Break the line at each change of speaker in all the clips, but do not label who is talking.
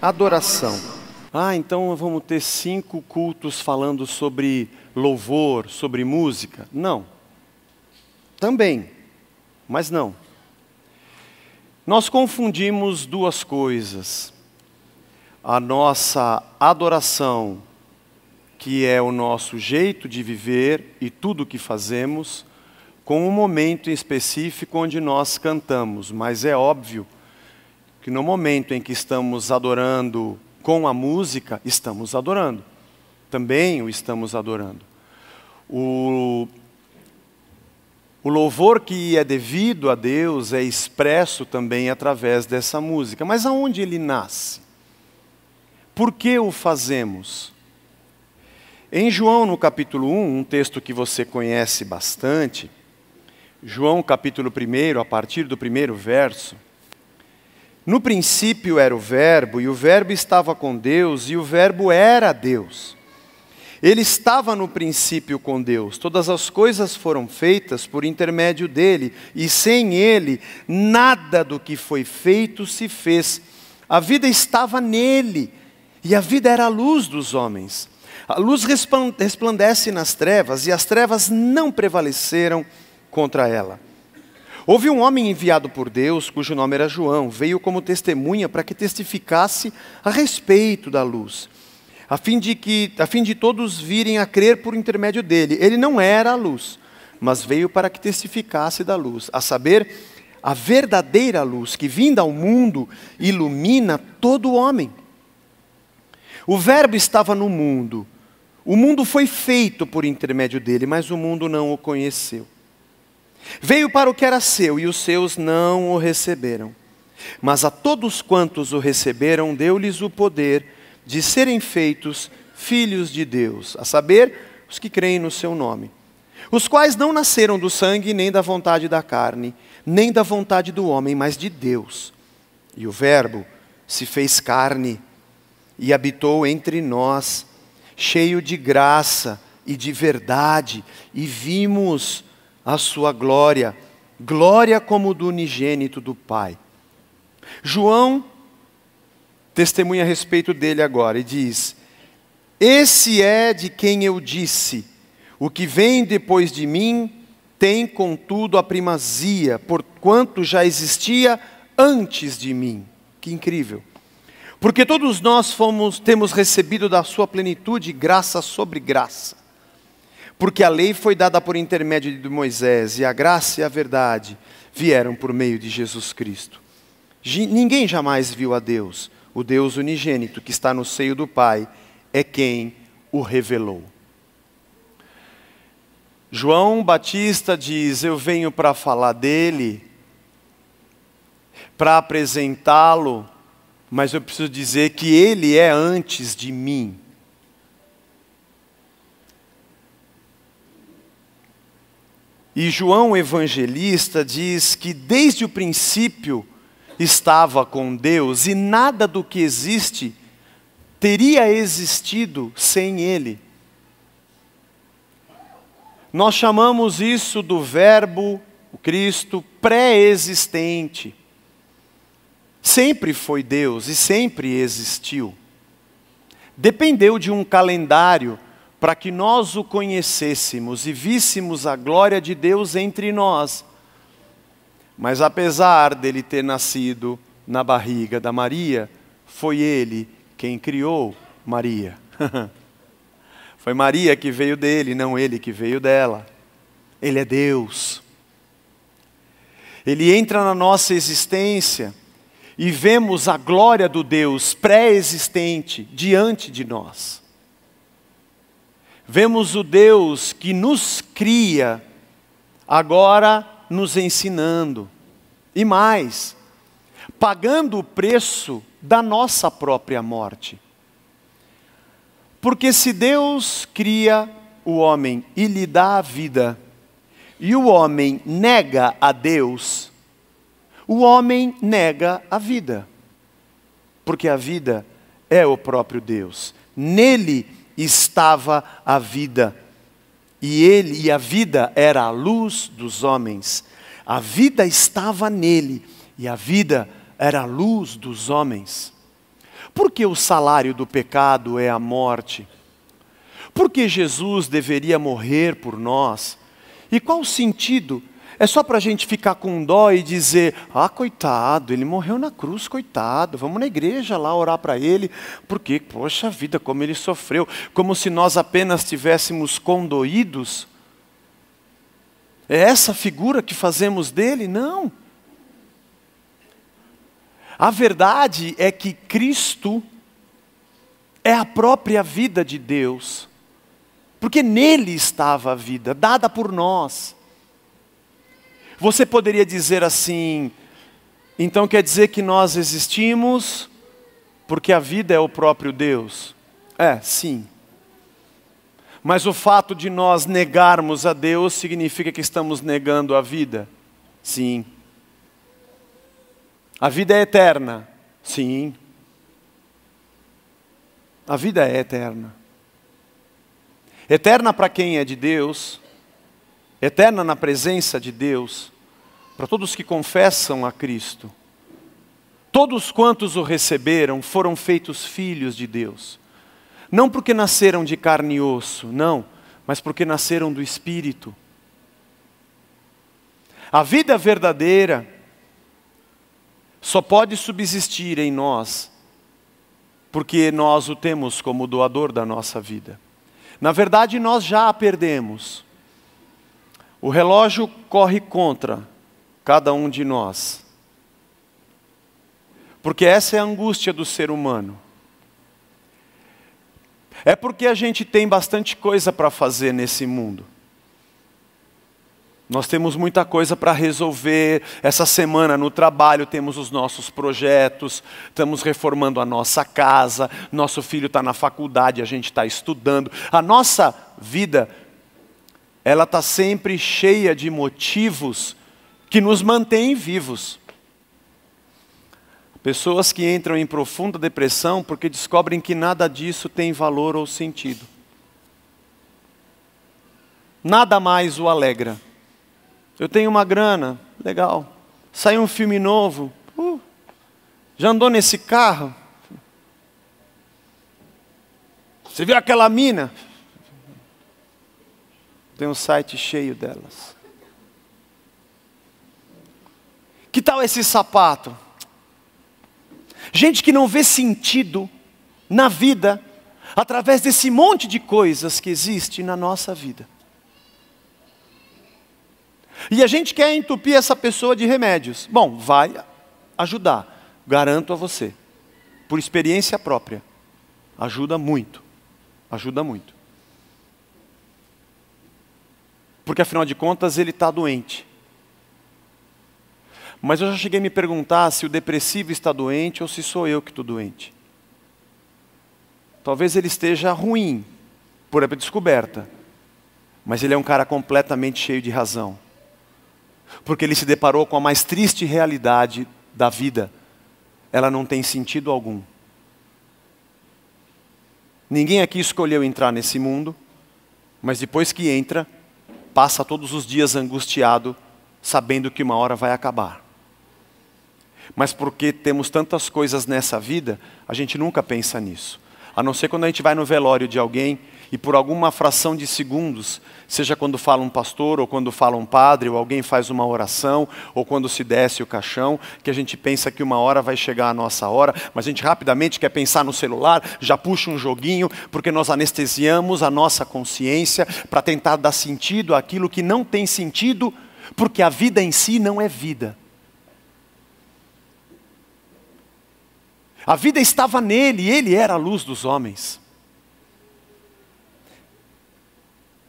Adoração. Ah, então vamos ter cinco cultos falando sobre louvor, sobre música? Não. Também, mas não. Nós confundimos duas coisas. A nossa adoração, que é o nosso jeito de viver e tudo o que fazemos, com um momento em específico onde nós cantamos, mas é óbvio que no momento em que estamos adorando com a música, estamos adorando. Também o estamos adorando. O, o louvor que é devido a Deus é expresso também através dessa música. Mas aonde ele nasce? Por que o fazemos? Em João, no capítulo 1, um texto que você conhece bastante, João, capítulo 1, a partir do primeiro verso, no princípio era o Verbo, e o Verbo estava com Deus, e o Verbo era Deus. Ele estava no princípio com Deus, todas as coisas foram feitas por intermédio dele, e sem ele, nada do que foi feito se fez. A vida estava nele, e a vida era a luz dos homens. A luz resplandece nas trevas, e as trevas não prevaleceram contra ela. Houve um homem enviado por Deus, cujo nome era João, veio como testemunha para que testificasse a respeito da luz, a fim de que a fim de todos virem a crer por intermédio dele. Ele não era a luz, mas veio para que testificasse da luz, a saber, a verdadeira luz que vinda ao mundo ilumina todo homem. O Verbo estava no mundo. O mundo foi feito por intermédio dele, mas o mundo não o conheceu. Veio para o que era seu e os seus não o receberam. Mas a todos quantos o receberam, deu-lhes o poder de serem feitos filhos de Deus, a saber, os que creem no seu nome. Os quais não nasceram do sangue, nem da vontade da carne, nem da vontade do homem, mas de Deus. E o Verbo se fez carne e habitou entre nós, cheio de graça e de verdade, e vimos a sua glória, glória como do unigênito do Pai. João testemunha a respeito dele agora e diz: Esse é de quem eu disse: O que vem depois de mim tem, contudo, a primazia, porquanto já existia antes de mim. Que incrível! Porque todos nós fomos, temos recebido da sua plenitude graça sobre graça. Porque a lei foi dada por intermédio de Moisés, e a graça e a verdade vieram por meio de Jesus Cristo. Ninguém jamais viu a Deus. O Deus unigênito que está no seio do Pai é quem o revelou. João Batista diz: Eu venho para falar dele, para apresentá-lo, mas eu preciso dizer que ele é antes de mim. E João Evangelista diz que desde o princípio estava com Deus e nada do que existe teria existido sem Ele. Nós chamamos isso do Verbo, o Cristo, pré-existente. Sempre foi Deus e sempre existiu. Dependeu de um calendário para que nós o conhecêssemos e víssemos a glória de Deus entre nós. Mas apesar dele ter nascido na barriga da Maria, foi ele quem criou Maria. foi Maria que veio dele, não ele que veio dela. Ele é Deus. Ele entra na nossa existência e vemos a glória do Deus pré-existente diante de nós. Vemos o Deus que nos cria, agora nos ensinando. E mais, pagando o preço da nossa própria morte. Porque se Deus cria o homem e lhe dá a vida, e o homem nega a Deus, o homem nega a vida. Porque a vida é o próprio Deus. Nele estava a vida. E ele e a vida era a luz dos homens. A vida estava nele e a vida era a luz dos homens. Porque o salário do pecado é a morte? Porque Jesus deveria morrer por nós? E qual o sentido é só para a gente ficar com dó e dizer: ah, coitado, ele morreu na cruz, coitado, vamos na igreja lá orar para ele, porque, poxa vida, como ele sofreu, como se nós apenas tivéssemos condoídos. É essa figura que fazemos dele? Não. A verdade é que Cristo é a própria vida de Deus, porque nele estava a vida, dada por nós. Você poderia dizer assim: então quer dizer que nós existimos porque a vida é o próprio Deus? É, sim. Mas o fato de nós negarmos a Deus significa que estamos negando a vida? Sim. A vida é eterna? Sim. A vida é eterna. Eterna para quem é de Deus, eterna na presença de Deus, para todos que confessam a Cristo. Todos quantos o receberam foram feitos filhos de Deus. Não porque nasceram de carne e osso, não, mas porque nasceram do Espírito. A vida verdadeira só pode subsistir em nós, porque nós o temos como doador da nossa vida. Na verdade, nós já a perdemos. O relógio corre contra cada um de nós. Porque essa é a angústia do ser humano. É porque a gente tem bastante coisa para fazer nesse mundo. Nós temos muita coisa para resolver. Essa semana no trabalho temos os nossos projetos, estamos reformando a nossa casa, nosso filho está na faculdade, a gente está estudando. A nossa vida ela está sempre cheia de motivos que nos mantêm vivos. Pessoas que entram em profunda depressão porque descobrem que nada disso tem valor ou sentido. Nada mais o alegra. Eu tenho uma grana, legal. Saiu um filme novo. Uh, já andou nesse carro? Você viu aquela mina? Tem um site cheio delas. Que tal esse sapato? Gente que não vê sentido na vida através desse monte de coisas que existe na nossa vida. E a gente quer entupir essa pessoa de remédios. Bom, vai ajudar, garanto a você, por experiência própria. Ajuda muito, ajuda muito. porque afinal de contas ele está doente. Mas eu já cheguei a me perguntar se o depressivo está doente ou se sou eu que estou doente. Talvez ele esteja ruim, por a descoberta, mas ele é um cara completamente cheio de razão, porque ele se deparou com a mais triste realidade da vida: ela não tem sentido algum. Ninguém aqui escolheu entrar nesse mundo, mas depois que entra, passa todos os dias angustiado, sabendo que uma hora vai acabar. Mas porque temos tantas coisas nessa vida, a gente nunca pensa nisso. A não ser quando a gente vai no velório de alguém e por alguma fração de segundos, seja quando fala um pastor, ou quando fala um padre, ou alguém faz uma oração, ou quando se desce o caixão, que a gente pensa que uma hora vai chegar a nossa hora, mas a gente rapidamente quer pensar no celular, já puxa um joguinho, porque nós anestesiamos a nossa consciência para tentar dar sentido àquilo que não tem sentido, porque a vida em si não é vida. A vida estava nele, ele era a luz dos homens.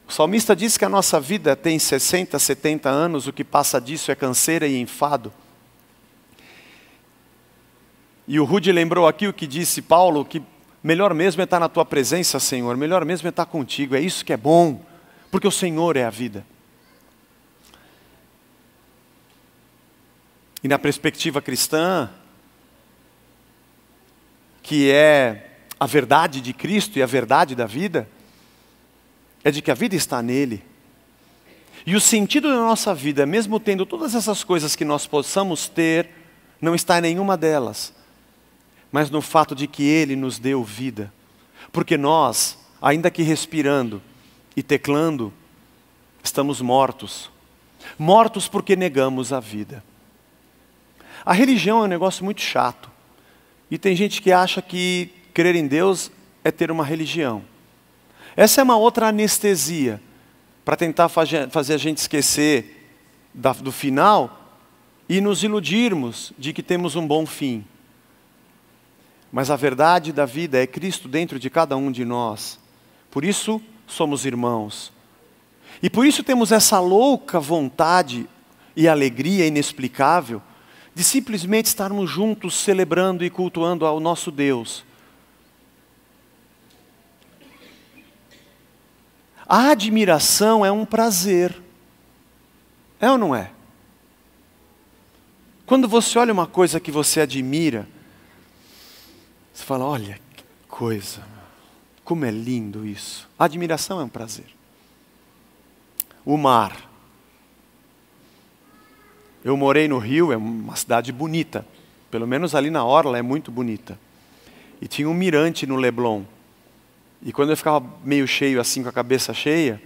O salmista diz que a nossa vida tem 60, 70 anos, o que passa disso é canseira e enfado. E o Rude lembrou aqui o que disse Paulo, que melhor mesmo é estar na tua presença, Senhor, melhor mesmo é estar contigo, é isso que é bom, porque o Senhor é a vida. E na perspectiva cristã, que é a verdade de Cristo e a verdade da vida, é de que a vida está nele. E o sentido da nossa vida, mesmo tendo todas essas coisas que nós possamos ter, não está em nenhuma delas, mas no fato de que Ele nos deu vida. Porque nós, ainda que respirando e teclando, estamos mortos. Mortos porque negamos a vida. A religião é um negócio muito chato. E tem gente que acha que crer em Deus é ter uma religião. Essa é uma outra anestesia para tentar fazer a gente esquecer do final e nos iludirmos de que temos um bom fim. Mas a verdade da vida é Cristo dentro de cada um de nós. Por isso somos irmãos. E por isso temos essa louca vontade e alegria inexplicável de simplesmente estarmos juntos celebrando e cultuando ao nosso Deus A admiração é um prazer. É ou não é? Quando você olha uma coisa que você admira, você fala: olha que coisa, como é lindo isso. A admiração é um prazer. O mar. Eu morei no Rio, é uma cidade bonita. Pelo menos ali na Orla é muito bonita. E tinha um mirante no Leblon. E quando eu ficava meio cheio, assim, com a cabeça cheia,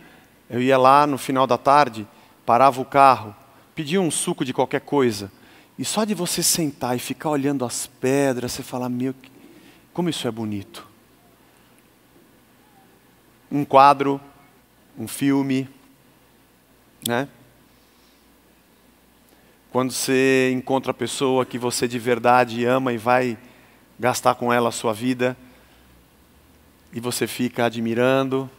eu ia lá no final da tarde, parava o carro, pedia um suco de qualquer coisa. E só de você sentar e ficar olhando as pedras, você fala: Meu, como isso é bonito. Um quadro, um filme, né? Quando você encontra a pessoa que você de verdade ama e vai gastar com ela a sua vida, e você fica admirando.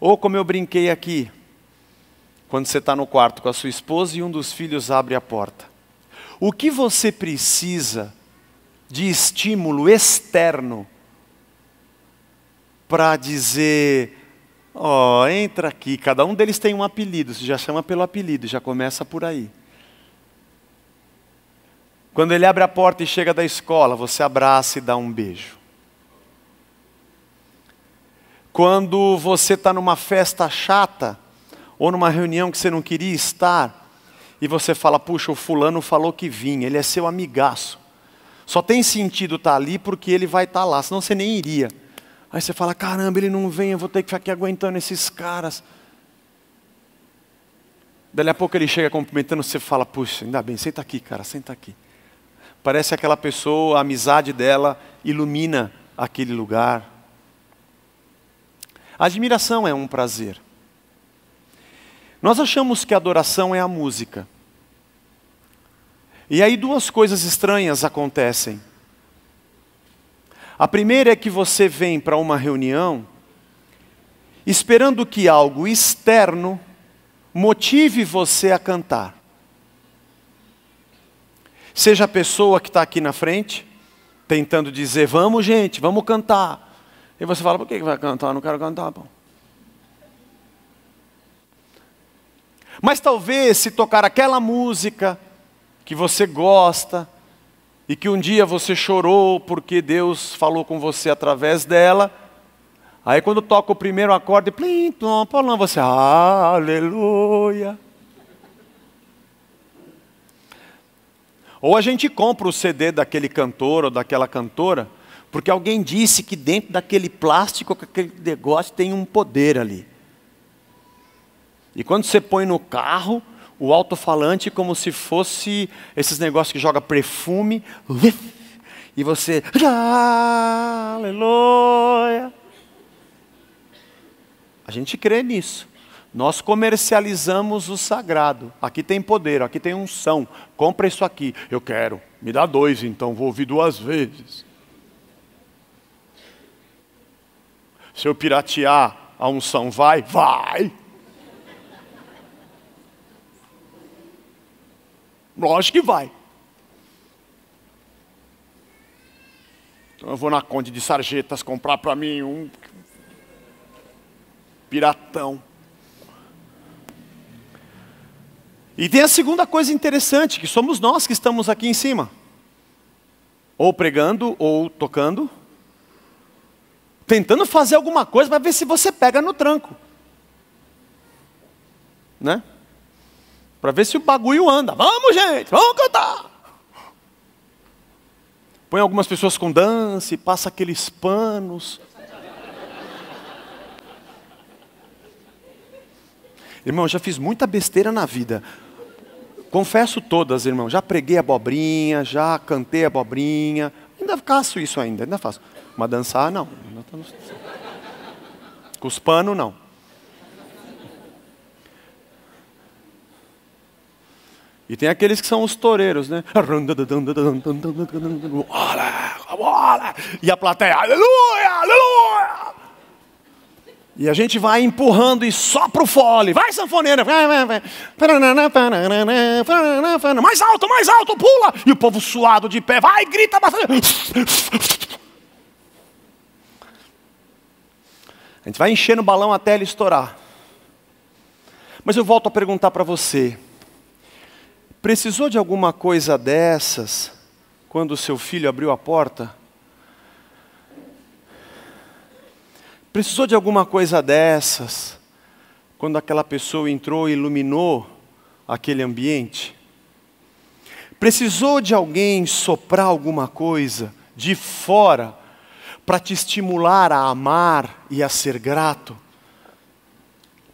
Ou como eu brinquei aqui, quando você está no quarto com a sua esposa e um dos filhos abre a porta. O que você precisa de estímulo externo para dizer: Ó, oh, entra aqui. Cada um deles tem um apelido, você já chama pelo apelido, já começa por aí. Quando ele abre a porta e chega da escola, você abraça e dá um beijo. Quando você está numa festa chata, ou numa reunião que você não queria estar, e você fala, puxa, o fulano falou que vinha, ele é seu amigaço. Só tem sentido estar tá ali porque ele vai estar tá lá, senão você nem iria. Aí você fala, caramba, ele não vem, eu vou ter que ficar aqui aguentando esses caras. Daí a pouco ele chega cumprimentando, você fala, puxa, ainda bem, senta aqui, cara, senta aqui. Parece aquela pessoa, a amizade dela ilumina aquele lugar, Admiração é um prazer. Nós achamos que adoração é a música. E aí duas coisas estranhas acontecem. A primeira é que você vem para uma reunião esperando que algo externo motive você a cantar. Seja a pessoa que está aqui na frente, tentando dizer: vamos, gente, vamos cantar. E você fala, por que vai cantar? Eu não quero cantar, pô. Mas talvez se tocar aquela música que você gosta e que um dia você chorou porque Deus falou com você através dela, aí quando toca o primeiro acorde, plim, plom, plom, você, aleluia. Ou a gente compra o CD daquele cantor ou daquela cantora porque alguém disse que dentro daquele plástico, aquele negócio tem um poder ali. E quando você põe no carro, o alto-falante é como se fosse esses negócios que joga perfume, e você, ah, aleluia. A gente crê nisso. Nós comercializamos o sagrado. Aqui tem poder, aqui tem unção. Compra isso aqui. Eu quero. Me dá dois, então vou ouvir duas vezes. Se eu piratear a unção, vai? Vai! Lógico que vai. Então eu vou na Conde de Sarjetas comprar para mim um piratão. E tem a segunda coisa interessante, que somos nós que estamos aqui em cima. Ou pregando, ou tocando, tentando fazer alguma coisa para ver se você pega no tranco. Né? Para ver se o bagulho anda. Vamos, gente, vamos cantar. Põe algumas pessoas com dança e passa aqueles panos. Irmão, já fiz muita besteira na vida. Confesso todas, irmão. Já preguei abobrinha, já cantei abobrinha. Ainda faço isso ainda, ainda faço. Mas dançar, não. Com os panos, não. E tem aqueles que são os toureiros, né? E a plateia, aleluia, aleluia! E a gente vai empurrando e só pro fole. Vai, sanfoneira! Mais alto, mais alto, pula! E o povo suado de pé, vai, grita bastante. A gente vai enchendo o balão até ele estourar. Mas eu volto a perguntar para você: precisou de alguma coisa dessas quando o seu filho abriu a porta? Precisou de alguma coisa dessas quando aquela pessoa entrou e iluminou aquele ambiente? Precisou de alguém soprar alguma coisa de fora para te estimular a amar e a ser grato.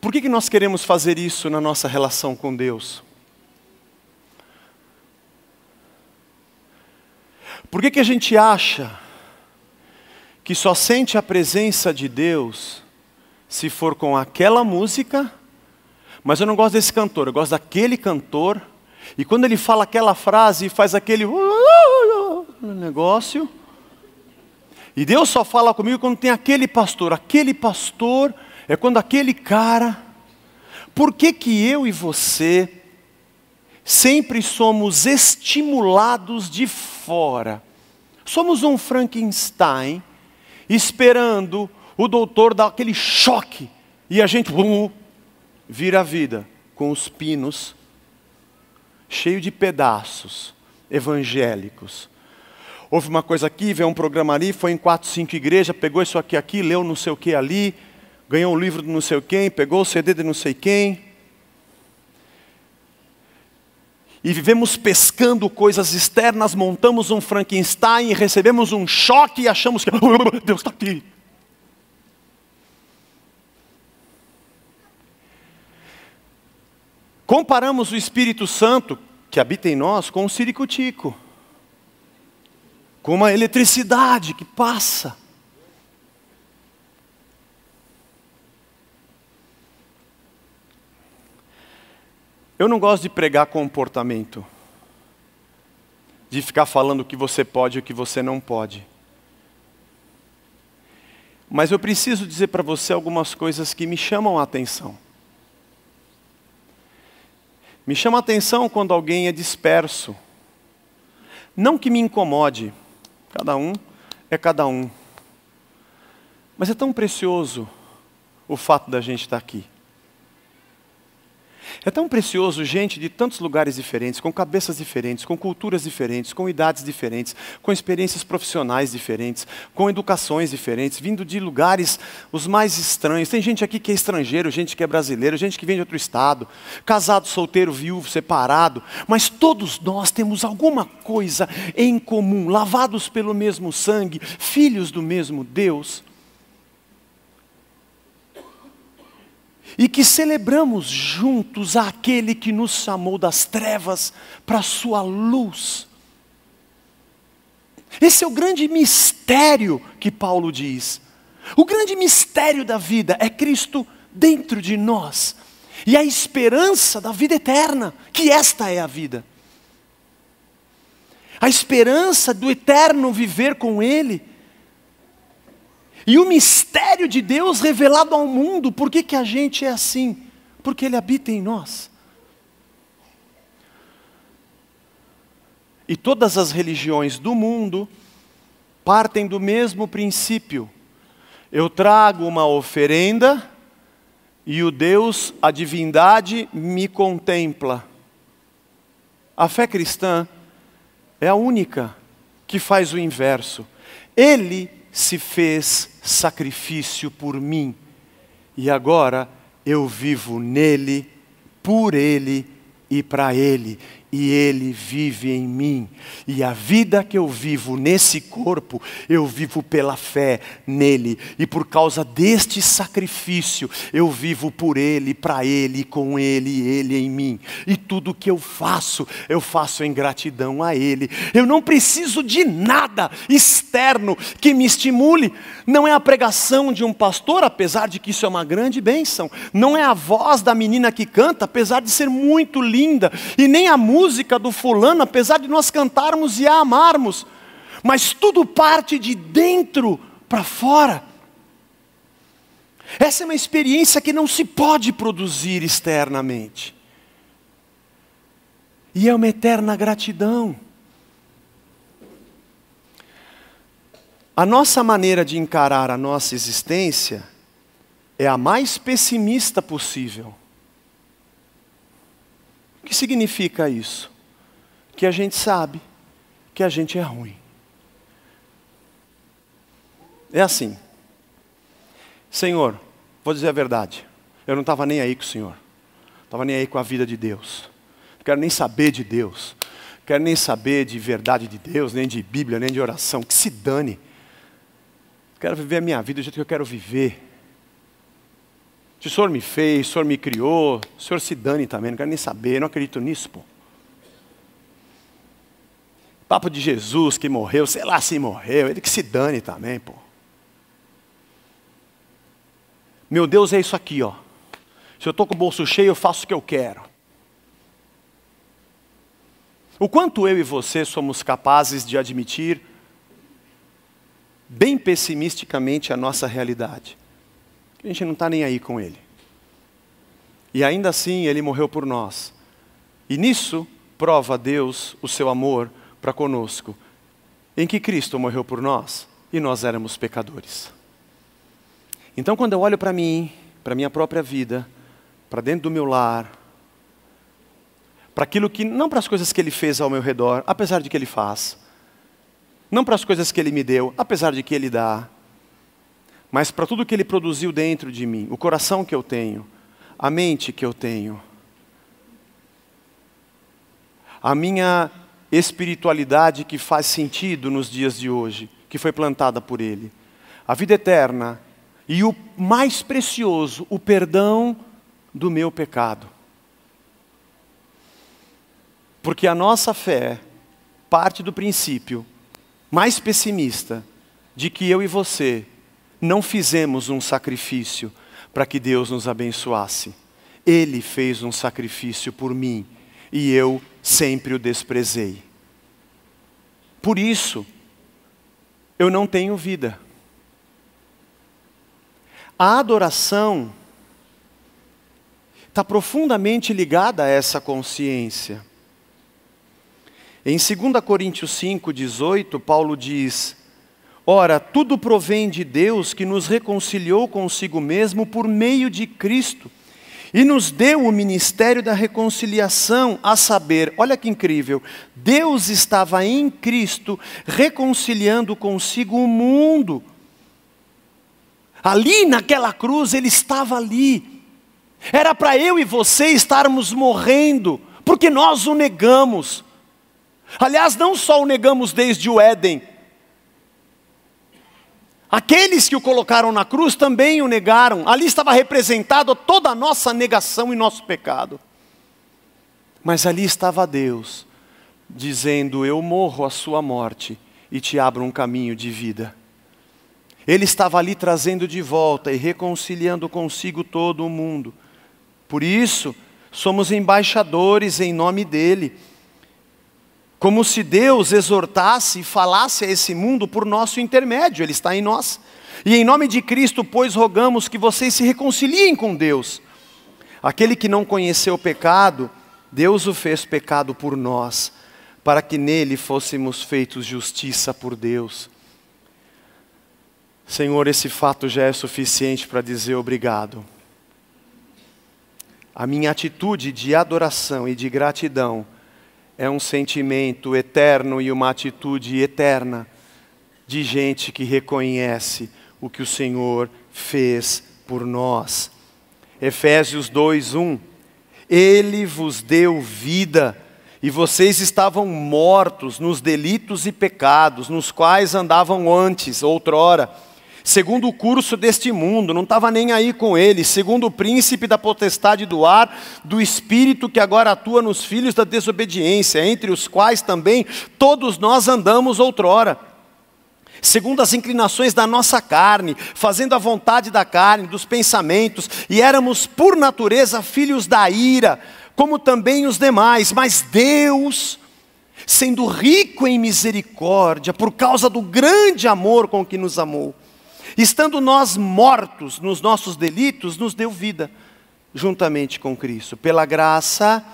Por que, que nós queremos fazer isso na nossa relação com Deus? Por que, que a gente acha que só sente a presença de Deus se for com aquela música? Mas eu não gosto desse cantor, eu gosto daquele cantor. E quando ele fala aquela frase e faz aquele uh, uh, uh, negócio, e Deus só fala comigo quando tem aquele pastor. Aquele pastor é quando aquele cara. Por que, que eu e você sempre somos estimulados de fora? Somos um Frankenstein esperando o doutor dar aquele choque e a gente uh, vira a vida com os pinos cheio de pedaços evangélicos Houve uma coisa aqui, veio um programa ali, foi em quatro, cinco igrejas, pegou isso aqui, aqui, leu não sei o que ali, ganhou o livro de não sei quem, pegou o CD de não sei quem. E vivemos pescando coisas externas, montamos um Frankenstein, recebemos um choque e achamos que Deus está aqui. Comparamos o Espírito Santo, que habita em nós, com o Siricutico como a eletricidade que passa. Eu não gosto de pregar comportamento, de ficar falando o que você pode e o que você não pode. Mas eu preciso dizer para você algumas coisas que me chamam a atenção. Me chama a atenção quando alguém é disperso. Não que me incomode, Cada um é cada um. Mas é tão precioso o fato da gente estar aqui. É tão precioso gente de tantos lugares diferentes, com cabeças diferentes, com culturas diferentes, com idades diferentes, com experiências profissionais diferentes, com educações diferentes, vindo de lugares os mais estranhos. Tem gente aqui que é estrangeiro, gente que é brasileiro, gente que vem de outro estado, casado, solteiro, viúvo, separado, mas todos nós temos alguma coisa em comum, lavados pelo mesmo sangue, filhos do mesmo Deus. e que celebramos juntos aquele que nos chamou das trevas para a sua luz. Esse é o grande mistério que Paulo diz. O grande mistério da vida é Cristo dentro de nós e a esperança da vida eterna, que esta é a vida. A esperança do eterno viver com Ele e o mistério de Deus revelado ao mundo, por que, que a gente é assim? Porque Ele habita em nós. E todas as religiões do mundo partem do mesmo princípio. Eu trago uma oferenda e o Deus, a divindade, me contempla. A fé cristã é a única que faz o inverso. Ele se fez sacrifício por mim, e agora eu vivo nele, por ele e para ele e Ele vive em mim. E a vida que eu vivo nesse corpo, eu vivo pela fé nele. E por causa deste sacrifício, eu vivo por Ele, para Ele, com Ele, Ele em mim. E tudo que eu faço, eu faço em gratidão a Ele. Eu não preciso de nada externo que me estimule. Não é a pregação de um pastor, apesar de que isso é uma grande bênção. Não é a voz da menina que canta, apesar de ser muito linda. E nem a música música do fulano, apesar de nós cantarmos e a amarmos, mas tudo parte de dentro para fora. Essa é uma experiência que não se pode produzir externamente. E é uma eterna gratidão. A nossa maneira de encarar a nossa existência é a mais pessimista possível que significa isso? Que a gente sabe que a gente é ruim. É assim. Senhor, vou dizer a verdade. Eu não estava nem aí com o Senhor. Estava nem aí com a vida de Deus. Não quero nem saber de Deus. Não quero nem saber de verdade de Deus, nem de Bíblia, nem de oração. Que se dane. Quero viver a minha vida do jeito que eu quero viver. Se o senhor me fez, o senhor me criou, o senhor se dane também, não quero nem saber, não acredito nisso, pô. Papo de Jesus que morreu, sei lá se morreu, ele que se dane também, pô. Meu Deus é isso aqui, ó. Se eu estou com o bolso cheio, eu faço o que eu quero. O quanto eu e você somos capazes de admitir, bem pessimisticamente, a nossa realidade. A gente não está nem aí com ele. E ainda assim ele morreu por nós. E nisso prova a Deus o seu amor para conosco, em que Cristo morreu por nós e nós éramos pecadores. Então, quando eu olho para mim, para minha própria vida, para dentro do meu lar, para aquilo que não para as coisas que ele fez ao meu redor, apesar de que ele faz, não para as coisas que ele me deu, apesar de que ele dá, mas para tudo que Ele produziu dentro de mim, o coração que eu tenho, a mente que eu tenho, a minha espiritualidade que faz sentido nos dias de hoje, que foi plantada por Ele, a vida eterna e o mais precioso, o perdão do meu pecado. Porque a nossa fé parte do princípio mais pessimista de que eu e você não fizemos um sacrifício para que Deus nos abençoasse. Ele fez um sacrifício por mim e eu sempre o desprezei. Por isso, eu não tenho vida. A adoração está profundamente ligada a essa consciência. Em 2 Coríntios 5, 18, Paulo diz: Ora, tudo provém de Deus que nos reconciliou consigo mesmo por meio de Cristo e nos deu o ministério da reconciliação, a saber, olha que incrível, Deus estava em Cristo reconciliando consigo o mundo. Ali naquela cruz ele estava ali. Era para eu e você estarmos morrendo, porque nós o negamos. Aliás, não só o negamos desde o Éden, Aqueles que o colocaram na cruz também o negaram. Ali estava representada toda a nossa negação e nosso pecado. Mas ali estava Deus, dizendo: Eu morro a sua morte e te abro um caminho de vida. Ele estava ali trazendo de volta e reconciliando consigo todo o mundo. Por isso, somos embaixadores em nome dele como se Deus exortasse e falasse a esse mundo por nosso intermédio, Ele está em nós. E em nome de Cristo, pois, rogamos que vocês se reconciliem com Deus. Aquele que não conheceu o pecado, Deus o fez pecado por nós, para que nele fôssemos feitos justiça por Deus. Senhor, esse fato já é suficiente para dizer obrigado. A minha atitude de adoração e de gratidão é um sentimento eterno e uma atitude eterna de gente que reconhece o que o Senhor fez por nós. Efésios 2:1 Ele vos deu vida e vocês estavam mortos nos delitos e pecados nos quais andavam antes outrora segundo o curso deste mundo, não estava nem aí com ele, segundo o príncipe da potestade do ar, do espírito que agora atua nos filhos da desobediência, entre os quais também todos nós andamos outrora segundo as inclinações da nossa carne, fazendo a vontade da carne, dos pensamentos, e éramos por natureza filhos da ira, como também os demais, mas Deus, sendo rico em misericórdia, por causa do grande amor com que nos amou, Estando nós mortos nos nossos delitos, nos deu vida juntamente com Cristo. Pela graça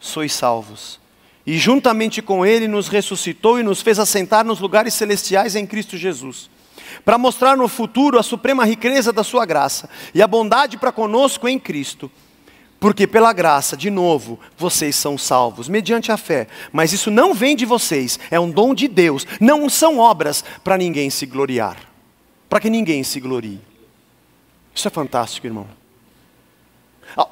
sois salvos. E juntamente com Ele nos ressuscitou e nos fez assentar nos lugares celestiais em Cristo Jesus, para mostrar no futuro a suprema riqueza da Sua graça e a bondade para conosco em Cristo. Porque pela graça, de novo, vocês são salvos, mediante a fé. Mas isso não vem de vocês, é um dom de Deus, não são obras para ninguém se gloriar para que ninguém se glorie. Isso é fantástico, irmão.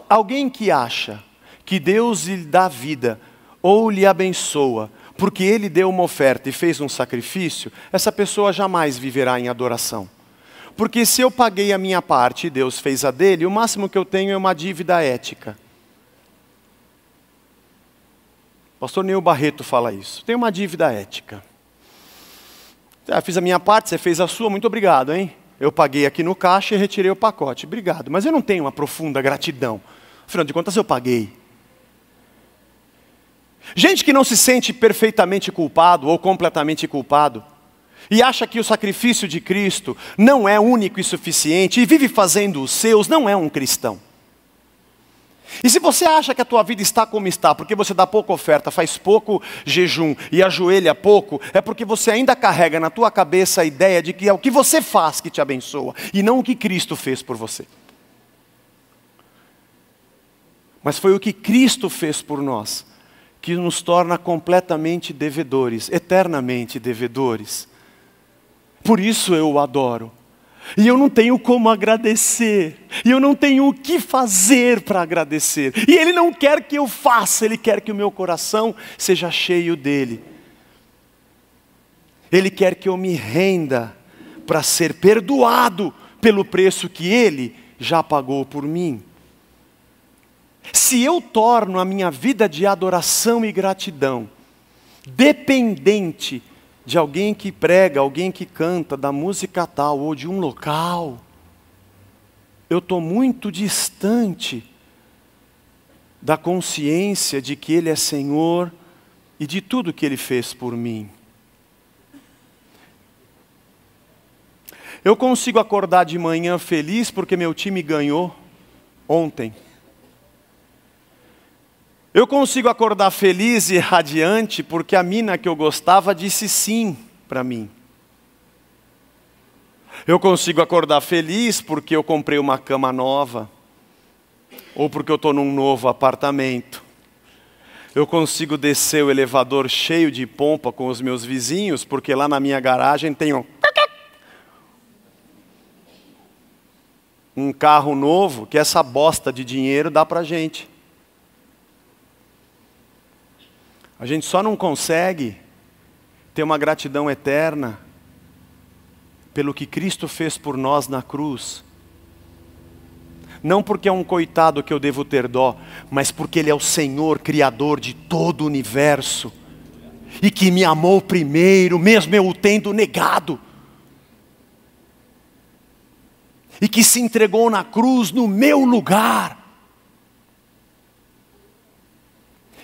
Alguém que acha que Deus lhe dá vida ou lhe abençoa porque ele deu uma oferta e fez um sacrifício, essa pessoa jamais viverá em adoração. Porque se eu paguei a minha parte e Deus fez a dele, o máximo que eu tenho é uma dívida ética. pastor Neil Barreto fala isso. Tem uma dívida ética. Ah, fiz a minha parte, você fez a sua, muito obrigado, hein? Eu paguei aqui no caixa e retirei o pacote. Obrigado. Mas eu não tenho uma profunda gratidão. Afinal de contas, eu paguei. Gente que não se sente perfeitamente culpado ou completamente culpado e acha que o sacrifício de Cristo não é único e suficiente e vive fazendo os seus, não é um cristão. E se você acha que a tua vida está como está, porque você dá pouca oferta, faz pouco jejum e ajoelha pouco, é porque você ainda carrega na tua cabeça a ideia de que é o que você faz que te abençoa e não o que Cristo fez por você. Mas foi o que Cristo fez por nós que nos torna completamente devedores, eternamente devedores. Por isso eu o adoro. E eu não tenho como agradecer. E eu não tenho o que fazer para agradecer. E Ele não quer que eu faça, Ele quer que o meu coração seja cheio dele. Ele quer que eu me renda para ser perdoado pelo preço que Ele já pagou por mim. Se eu torno a minha vida de adoração e gratidão dependente de alguém que prega, alguém que canta, da música tal ou de um local, eu estou muito distante da consciência de que Ele é Senhor e de tudo que Ele fez por mim. Eu consigo acordar de manhã feliz porque meu time ganhou ontem. Eu consigo acordar feliz e radiante porque a mina que eu gostava disse sim para mim. Eu consigo acordar feliz porque eu comprei uma cama nova, ou porque eu estou num novo apartamento. Eu consigo descer o elevador cheio de pompa com os meus vizinhos, porque lá na minha garagem tem um. Um carro novo que essa bosta de dinheiro dá para gente. A gente só não consegue ter uma gratidão eterna pelo que Cristo fez por nós na cruz. Não porque é um coitado que eu devo ter dó, mas porque Ele é o Senhor, Criador de todo o universo, e que me amou primeiro, mesmo eu o tendo negado, e que se entregou na cruz no meu lugar,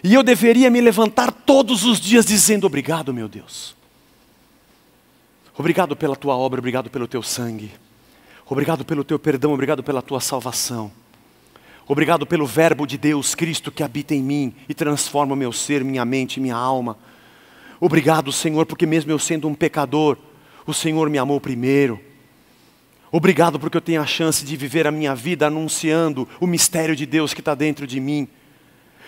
E eu deveria me levantar todos os dias dizendo: Obrigado, meu Deus. Obrigado pela tua obra, obrigado pelo teu sangue. Obrigado pelo teu perdão, obrigado pela tua salvação. Obrigado pelo Verbo de Deus, Cristo, que habita em mim e transforma o meu ser, minha mente, minha alma. Obrigado, Senhor, porque mesmo eu sendo um pecador, o Senhor me amou primeiro. Obrigado porque eu tenho a chance de viver a minha vida anunciando o mistério de Deus que está dentro de mim.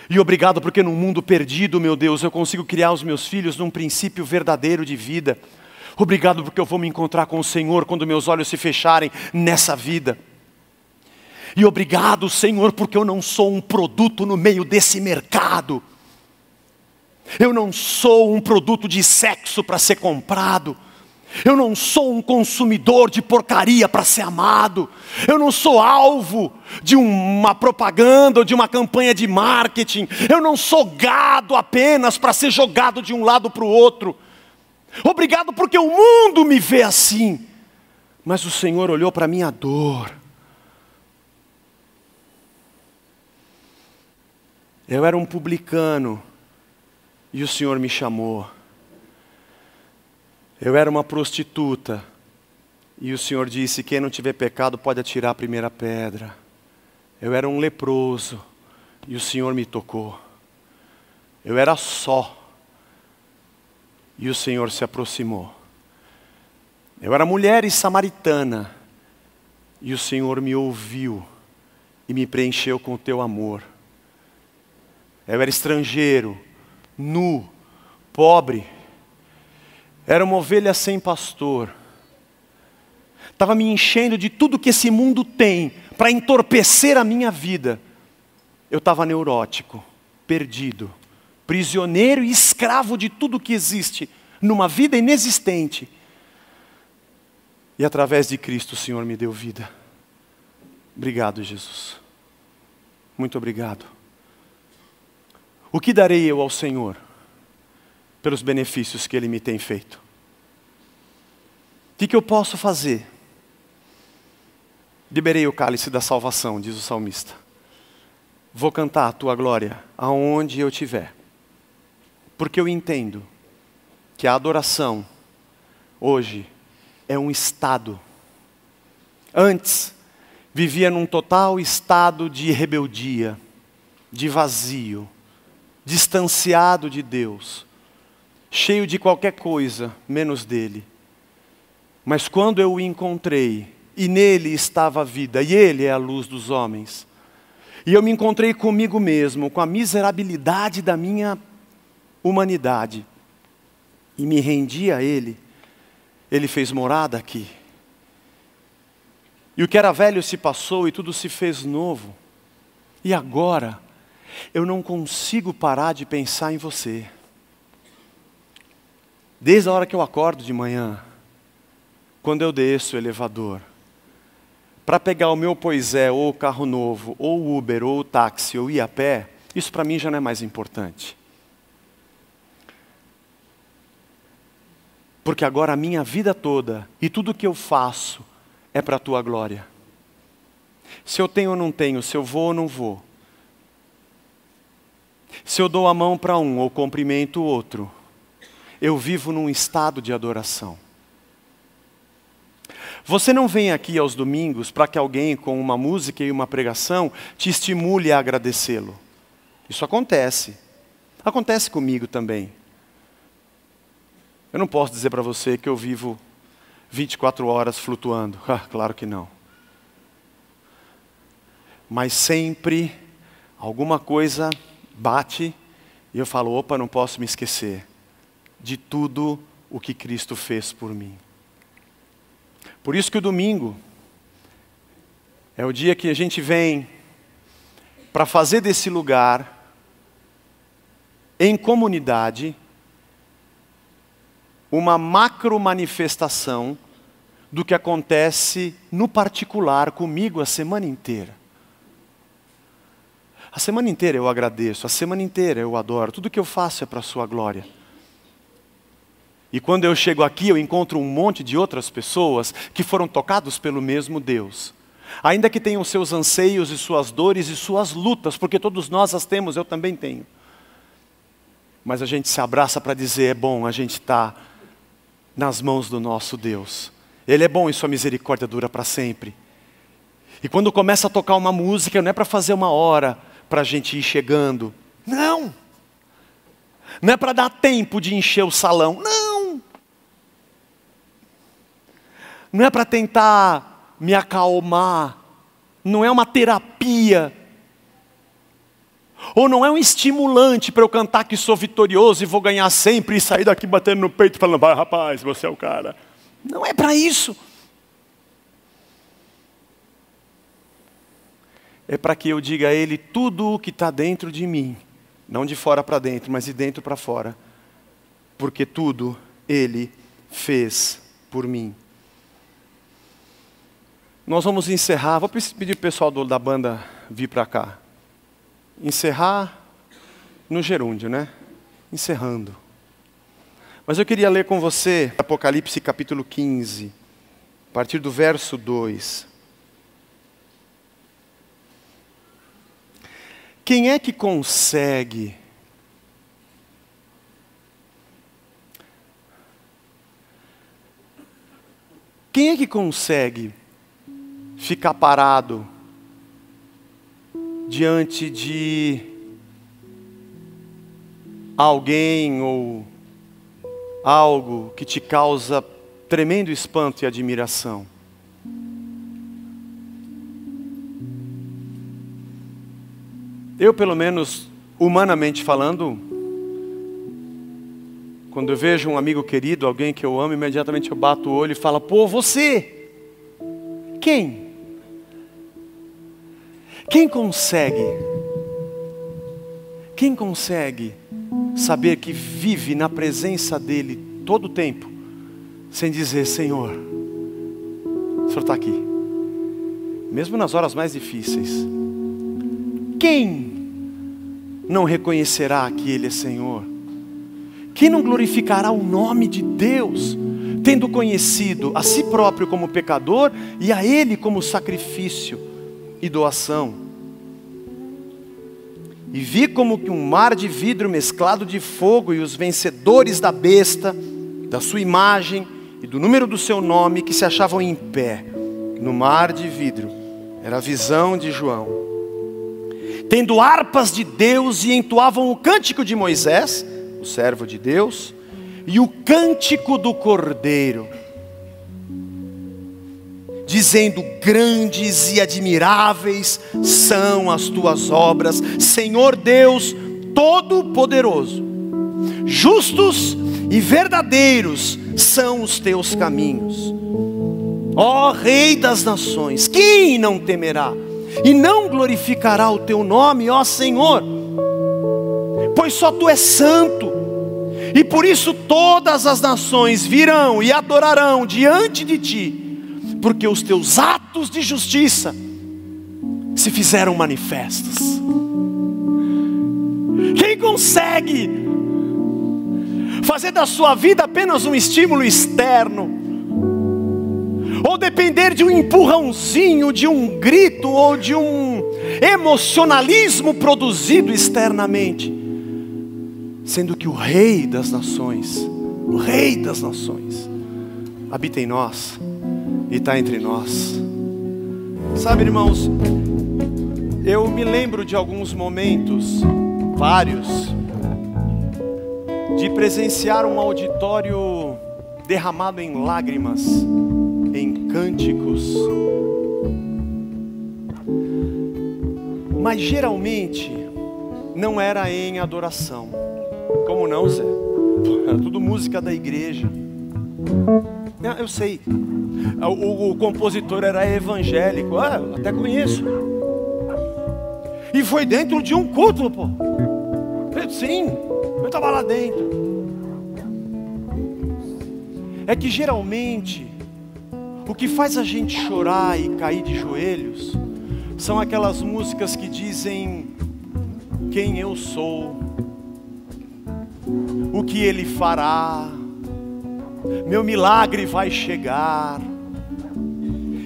E obrigado porque num mundo perdido, meu Deus, eu consigo criar os meus filhos num princípio verdadeiro de vida. Obrigado porque eu vou me encontrar com o Senhor quando meus olhos se fecharem nessa vida. E obrigado, Senhor, porque eu não sou um produto no meio desse mercado. Eu não sou um produto de sexo para ser comprado. Eu não sou um consumidor de porcaria para ser amado. Eu não sou alvo de uma propaganda ou de uma campanha de marketing. Eu não sou gado apenas para ser jogado de um lado para o outro. Obrigado porque o mundo me vê assim. Mas o Senhor olhou para a minha dor. Eu era um publicano e o Senhor me chamou. Eu era uma prostituta. E o Senhor disse: Quem não tiver pecado pode atirar a primeira pedra. Eu era um leproso. E o Senhor me tocou. Eu era só. E o Senhor se aproximou. Eu era mulher e samaritana. E o Senhor me ouviu e me preencheu com o teu amor. Eu era estrangeiro, nu, pobre era uma ovelha sem pastor. Estava me enchendo de tudo que esse mundo tem para entorpecer a minha vida. Eu estava neurótico, perdido, prisioneiro e escravo de tudo que existe, numa vida inexistente. E através de Cristo o Senhor me deu vida. Obrigado, Jesus. Muito obrigado. O que darei eu ao Senhor? pelos benefícios que Ele me tem feito. O que, que eu posso fazer? Liberei o cálice da salvação, diz o salmista. Vou cantar a tua glória aonde eu estiver, porque eu entendo que a adoração hoje é um estado. Antes, vivia num total estado de rebeldia, de vazio, distanciado de Deus cheio de qualquer coisa, menos dele. Mas quando eu o encontrei, e nele estava a vida, e ele é a luz dos homens, e eu me encontrei comigo mesmo, com a miserabilidade da minha humanidade, e me rendi a ele, ele fez morada aqui. E o que era velho se passou e tudo se fez novo. E agora, eu não consigo parar de pensar em você. Desde a hora que eu acordo de manhã, quando eu desço o elevador, para pegar o meu Poisé, ou o carro novo, ou o Uber, ou o táxi, ou ir a pé, isso para mim já não é mais importante. Porque agora a minha vida toda e tudo que eu faço é para a tua glória. Se eu tenho ou não tenho, se eu vou ou não vou, se eu dou a mão para um ou cumprimento o outro, eu vivo num estado de adoração. Você não vem aqui aos domingos para que alguém com uma música e uma pregação te estimule a agradecê-lo. Isso acontece. Acontece comigo também. Eu não posso dizer para você que eu vivo 24 horas flutuando. Ah, claro que não. Mas sempre alguma coisa bate e eu falo: opa, não posso me esquecer de tudo o que Cristo fez por mim. Por isso que o domingo é o dia que a gente vem para fazer desse lugar, em comunidade, uma macro manifestação do que acontece no particular comigo a semana inteira. A semana inteira eu agradeço, a semana inteira eu adoro, tudo que eu faço é para a Sua glória. E quando eu chego aqui, eu encontro um monte de outras pessoas que foram tocados pelo mesmo Deus. Ainda que tenham seus anseios e suas dores e suas lutas, porque todos nós as temos, eu também tenho. Mas a gente se abraça para dizer: é bom, a gente está nas mãos do nosso Deus. Ele é bom e sua misericórdia dura para sempre. E quando começa a tocar uma música, não é para fazer uma hora para a gente ir chegando. Não! Não é para dar tempo de encher o salão. Não! não é para tentar me acalmar, não é uma terapia, ou não é um estimulante para eu cantar que sou vitorioso e vou ganhar sempre e sair daqui batendo no peito falando, vai rapaz, você é o cara. Não é para isso. É para que eu diga a Ele tudo o que está dentro de mim, não de fora para dentro, mas de dentro para fora, porque tudo Ele fez por mim. Nós vamos encerrar. Vou pedir o pessoal do, da banda vir para cá. Encerrar no gerúndio, né? Encerrando. Mas eu queria ler com você Apocalipse capítulo 15, a partir do verso 2. Quem é que consegue Quem é que consegue ficar parado diante de alguém ou algo que te causa tremendo espanto e admiração. Eu, pelo menos, humanamente falando, quando eu vejo um amigo querido, alguém que eu amo, imediatamente eu bato o olho e falo: Pô, você! Quem? Quem consegue? Quem consegue saber que vive na presença dEle todo o tempo, sem dizer: Senhor, o Senhor está aqui, mesmo nas horas mais difíceis? Quem não reconhecerá que Ele é Senhor? Quem não glorificará o nome de Deus? tendo conhecido a si próprio como pecador e a Ele como sacrifício e doação. E vi como que um mar de vidro mesclado de fogo e os vencedores da besta, da sua imagem e do número do seu nome que se achavam em pé no mar de vidro. Era a visão de João. Tendo harpas de Deus e entoavam o cântico de Moisés, o servo de Deus, e o cântico do Cordeiro dizendo: Grandes e admiráveis são as tuas obras, Senhor Deus Todo-Poderoso. Justos e verdadeiros são os teus caminhos. Ó Rei das nações, quem não temerá e não glorificará o teu nome, ó Senhor? Pois só tu és santo, e por isso todas as nações virão e adorarão diante de ti porque os teus atos de justiça se fizeram manifestos. Quem consegue fazer da sua vida apenas um estímulo externo, ou depender de um empurrãozinho, de um grito ou de um emocionalismo produzido externamente, sendo que o Rei das Nações, o Rei das Nações, habita em nós e está entre nós. Sabe, irmãos, eu me lembro de alguns momentos, vários, de presenciar um auditório derramado em lágrimas, em cânticos. Mas geralmente não era em adoração. Como não, Zé? Era tudo música da igreja. Não, eu sei. O, o compositor era evangélico. Ah, até conheço. E foi dentro de um culto, pô. Sim, eu estava lá dentro. É que geralmente o que faz a gente chorar e cair de joelhos são aquelas músicas que dizem quem eu sou, o que ele fará meu milagre vai chegar,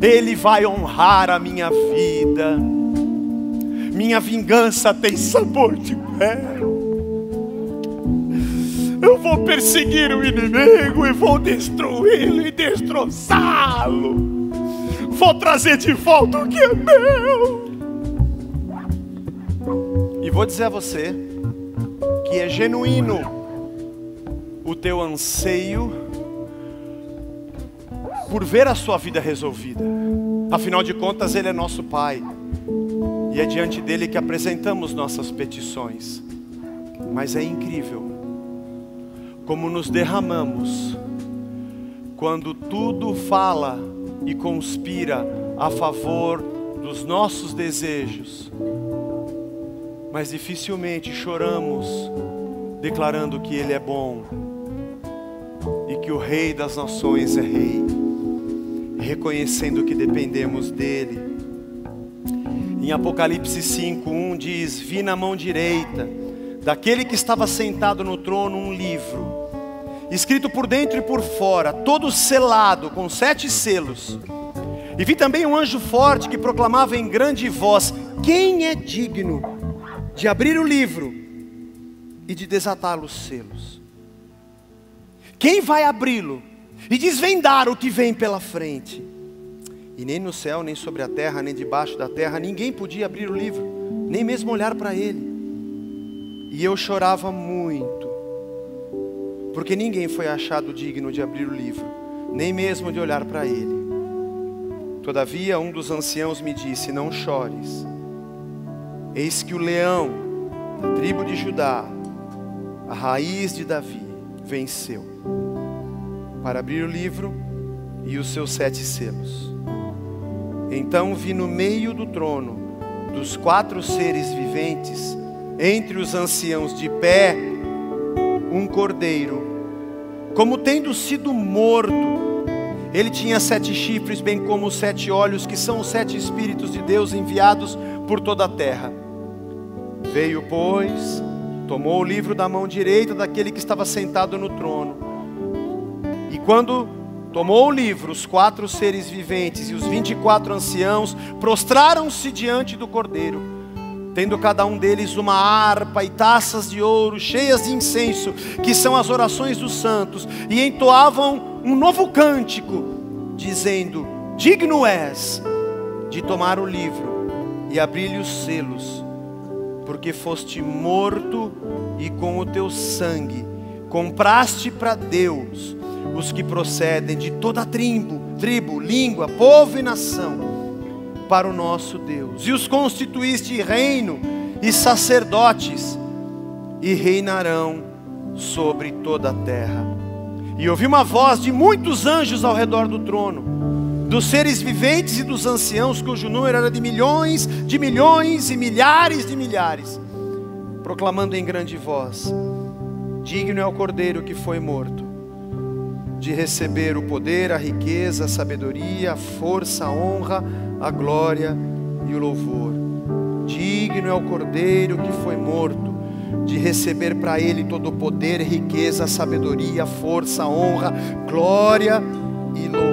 Ele vai honrar a minha vida, minha vingança tem sabor de mel. Eu vou perseguir o inimigo e vou destruí-lo e destroçá-lo. Vou trazer de volta o que é meu. E vou dizer a você que é genuíno o teu anseio por ver a sua vida resolvida. Afinal de contas, Ele é nosso Pai. E é diante dele que apresentamos nossas petições. Mas é incrível como nos derramamos quando tudo fala e conspira a favor dos nossos desejos. Mas dificilmente choramos declarando que Ele é bom e que o Rei das Nações é Rei reconhecendo que dependemos dele. Em Apocalipse 5:1 diz: "Vi na mão direita daquele que estava sentado no trono um livro, escrito por dentro e por fora, todo selado com sete selos. E vi também um anjo forte que proclamava em grande voz: Quem é digno de abrir o livro e de desatar os selos? Quem vai abri-lo?" e desvendar o que vem pela frente. E nem no céu, nem sobre a terra, nem debaixo da terra, ninguém podia abrir o livro, nem mesmo olhar para ele. E eu chorava muito, porque ninguém foi achado digno de abrir o livro, nem mesmo de olhar para ele. Todavia, um dos anciãos me disse: Não chores, eis que o leão da tribo de Judá, a raiz de Davi, venceu para abrir o livro e os seus sete selos. Então vi no meio do trono dos quatro seres viventes, entre os anciãos de pé, um cordeiro, como tendo sido morto. Ele tinha sete chifres, bem como os sete olhos, que são os sete Espíritos de Deus enviados por toda a terra. Veio, pois, tomou o livro da mão direita daquele que estava sentado no trono e quando tomou o livro, os quatro seres viventes e os vinte e quatro anciãos prostraram-se diante do cordeiro, tendo cada um deles uma harpa e taças de ouro cheias de incenso, que são as orações dos santos, e entoavam um novo cântico, dizendo: Digno és de tomar o livro e abrir-lhe os selos, porque foste morto e com o teu sangue compraste para Deus os que procedem de toda tribo, tribo, língua, povo e nação, para o nosso Deus. E os constituíste reino e sacerdotes, e reinarão sobre toda a terra. E ouvi uma voz de muitos anjos ao redor do trono dos seres viventes e dos anciãos, cujo número era de milhões, de milhões e milhares de milhares, proclamando em grande voz: Digno é o cordeiro que foi morto de receber o poder, a riqueza, a sabedoria, a força, a honra, a glória e o louvor. Digno é o cordeiro que foi morto de receber para ele todo o poder, riqueza, sabedoria, força, honra, glória e louvor.